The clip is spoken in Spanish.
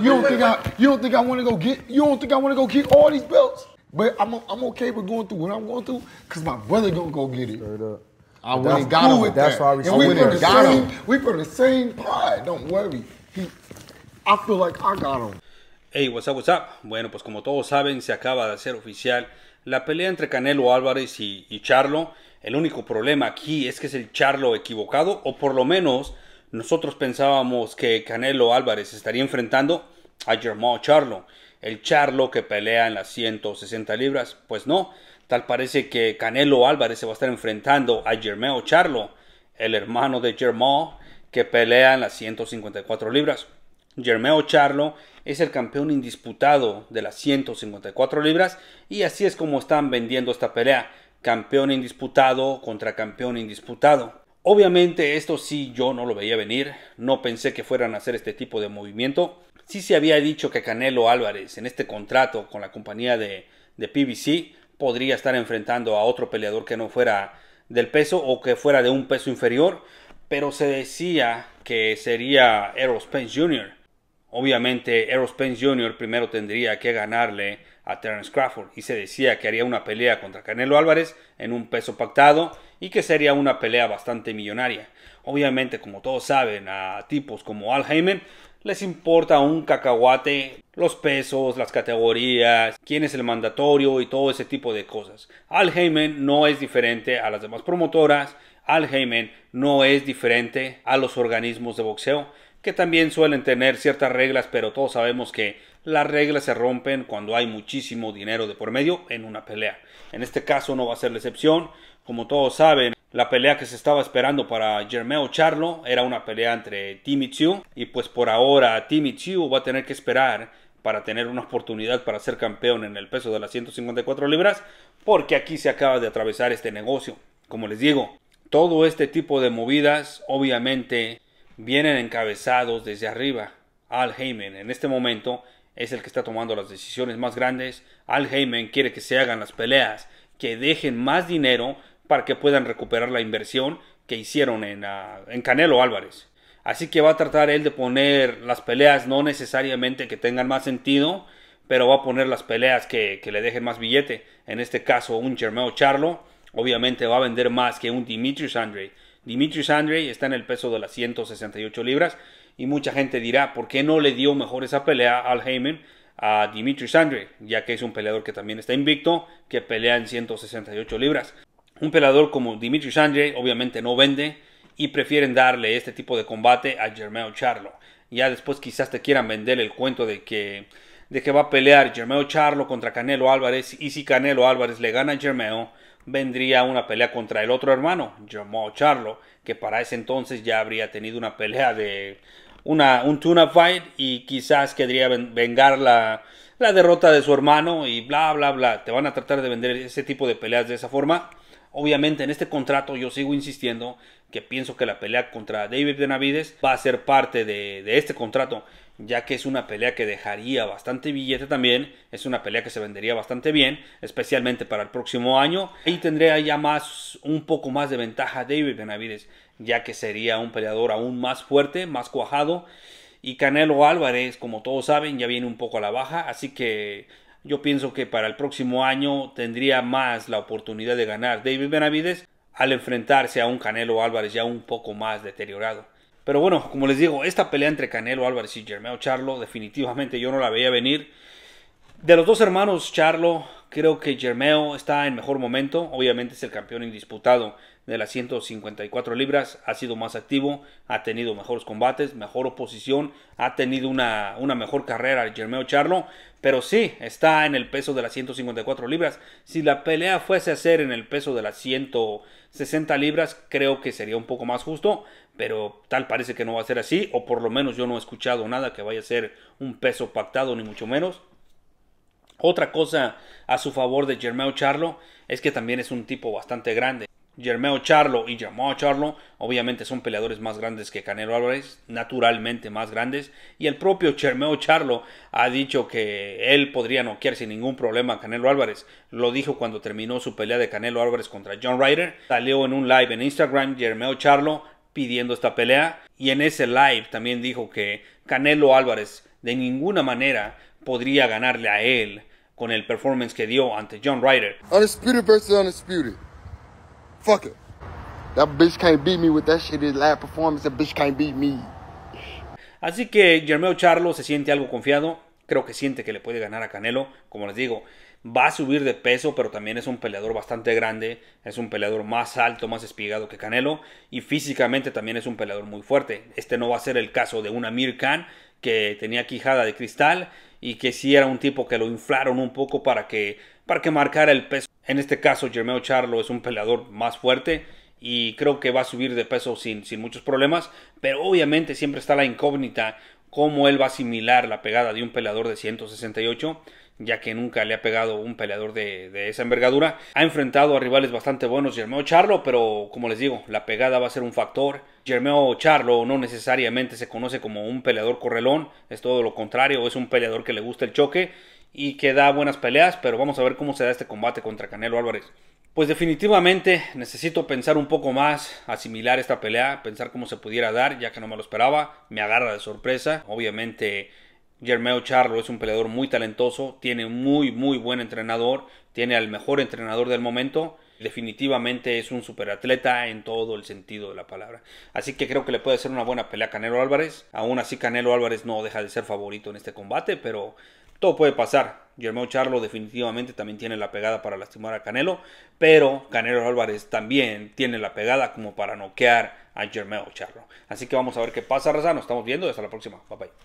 You don't think I want to go get you don't think I want to go get all these belts? But I'm I'm okay with going through what I'm going through because my brother gonna go get it. I went and got him with that's that. Why we and we from the same him. we the same pride. Don't worry. He, I feel like I got him. Hey, what's up, what's up? Bueno, pues como todos saben, se acaba de hacer oficial la pelea entre Canelo Álvarez y Charlo. El único problema aquí es que es el Charlo equivocado, o por lo menos nosotros pensábamos que Canelo Álvarez estaría enfrentando a Germán Charlo, el Charlo que pelea en las 160 libras. Pues no, tal parece que Canelo Álvarez se va a estar enfrentando a Germán Charlo, el hermano de Germán que pelea en las 154 libras. Germán Charlo es el campeón indisputado de las 154 libras y así es como están vendiendo esta pelea, campeón indisputado contra campeón indisputado. Obviamente esto sí yo no lo veía venir, no pensé que fueran a hacer este tipo de movimiento. Sí se había dicho que Canelo Álvarez en este contrato con la compañía de, de PBC podría estar enfrentando a otro peleador que no fuera del peso o que fuera de un peso inferior, pero se decía que sería Errol Spence Jr. Obviamente Errol Spence Jr. primero tendría que ganarle a Terence Crawford y se decía que haría una pelea contra Canelo Álvarez en un peso pactado y que sería una pelea bastante millonaria. Obviamente, como todos saben, a tipos como Al Heyman les importa un cacahuate los pesos, las categorías, quién es el mandatorio y todo ese tipo de cosas. Al Heyman no es diferente a las demás promotoras, Al Heyman no es diferente a los organismos de boxeo que también suelen tener ciertas reglas, pero todos sabemos que las reglas se rompen cuando hay muchísimo dinero de por medio en una pelea. En este caso no va a ser la excepción. Como todos saben, la pelea que se estaba esperando para Germeo Charlo era una pelea entre Timmy Chu y pues por ahora Timmy Chu va a tener que esperar para tener una oportunidad para ser campeón en el peso de las 154 libras porque aquí se acaba de atravesar este negocio. Como les digo, todo este tipo de movidas obviamente vienen encabezados desde arriba. Al Heyman en este momento es el que está tomando las decisiones más grandes. Al Heyman quiere que se hagan las peleas, que dejen más dinero para que puedan recuperar la inversión que hicieron ah, en, Canelo Álvarez. Así que va a tratar él de poner las peleas no necesariamente que tengan más sentido, pero va a poner las peleas que, le dejen más billete. En este caso, un Germeo Charlo obviamente va a vender más que un Dimitrius Andre. Dimitrius Andre está en el peso de las 168 libras y mucha gente dirá, ¿por qué no le dio mejor esa pelea al Heyman a Dimitrius Andre? Ya que es un peleador que también está invicto, que pelea en 168 libras un pelador como Dimitri Sanjay obviamente no vende y prefieren darle este tipo de combate a Germeo Charlo. Ya después quizás te quieran vender el cuento de que, de que va a pelear Germeo Charlo contra Canelo Álvarez y si Canelo Álvarez le gana a Germeo, vendría una pelea contra el otro hermano, Germeo Charlo, que para ese entonces ya habría tenido una pelea de una, un tuna fight y quizás querría vengar la, la derrota de su hermano y bla bla bla. Te van a tratar de vender ese tipo de peleas de esa forma Obviamente en este contrato yo sigo insistiendo que pienso que la pelea contra David Benavides va a ser parte de, este contrato, ya que es una pelea que dejaría bastante billete también, es una pelea que se vendería bastante bien, especialmente para el próximo año. Y tendría ya más, un poco más de ventaja David Benavides, ya que sería un peleador aún más fuerte, más cuajado. Y Canelo Álvarez, como todos saben, ya viene un poco a la baja, así que yo pienso que para el próximo año tendría más la oportunidad de ganar David Benavides al enfrentarse a un Canelo Álvarez ya un poco más deteriorado. Pero bueno, como les digo, esta pelea entre Canelo Álvarez y Germeo Charlo definitivamente yo no la veía venir. De los dos hermanos Charlo, creo que Germeo está en mejor momento, obviamente es el campeón indisputado de las 154 libras, ha sido más activo, ha tenido mejores combates, mejor oposición, ha tenido una, mejor carrera Germeo Charlo, pero sí, está en el peso de las 154 libras. Si la pelea fuese a ser en el peso de las 160 libras, creo que sería un poco más justo, pero tal parece que no va a ser así, o por lo menos yo no he escuchado nada que vaya a ser un peso pactado, ni mucho menos. Otra cosa a su favor de Jermeo Charlo es que también es un tipo bastante grande. Germeo Charlo y Jamal Charlo, obviamente son peleadores más grandes que Canelo Álvarez, naturalmente más grandes, y el propio Germeo Charlo ha dicho que él podría noquear sin ningún problema a Canelo Álvarez. Lo dijo cuando terminó su pelea de Canelo Álvarez contra John Ryder. Salió en un live en Instagram Jermeo Charlo pidiendo esta pelea y en ese live también dijo que Canelo Álvarez de ninguna manera podría ganarle a él con el performance que dio ante John Ryder. versus undisputed. That bitch can't beat me with that performance, bitch can't beat me. Así que Germeo Charlo se siente algo confiado. Creo que siente que le puede ganar a Canelo. Como les digo, va a subir de peso, pero también es un peleador bastante grande, es un peleador más alto, más espigado que Canelo y físicamente también es un peleador muy fuerte. Este no va a ser el caso de una Amir Khan que tenía quijada de cristal y que sí era un tipo que lo inflaron un poco para que para que marcara el peso en este caso, Germeo Charlo es un peleador más fuerte y creo que va a subir de peso sin, sin muchos problemas, pero obviamente siempre está la incógnita cómo él va a asimilar la pegada de un peleador de 168, ya que nunca le ha pegado un peleador de, de esa envergadura. Ha enfrentado a rivales bastante buenos Germeo Charlo, pero como les digo, la pegada va a ser un factor. Germeo Charlo no necesariamente se conoce como un peleador correlón, es todo lo contrario, es un peleador que le gusta el choque y que da buenas peleas, pero vamos a ver cómo se da este combate contra Canelo Álvarez. Pues definitivamente necesito pensar un poco más, asimilar esta pelea, pensar cómo se pudiera dar, ya que no me lo esperaba, me agarra de sorpresa. Obviamente Germeo Charlo es un peleador muy talentoso, tiene muy muy buen entrenador, tiene al mejor entrenador del momento. Definitivamente es un superatleta en todo el sentido de la palabra. Así que creo que le puede ser una buena pelea a Canelo Álvarez. Aún así Canelo Álvarez no deja de ser favorito en este combate, pero todo puede pasar. Germeo Charlo definitivamente también tiene la pegada para lastimar a Canelo, pero Canelo Álvarez también tiene la pegada como para noquear a Germeo Charlo. Así que vamos a ver qué pasa, Raza. Nos estamos viendo. Hasta la próxima. Bye bye.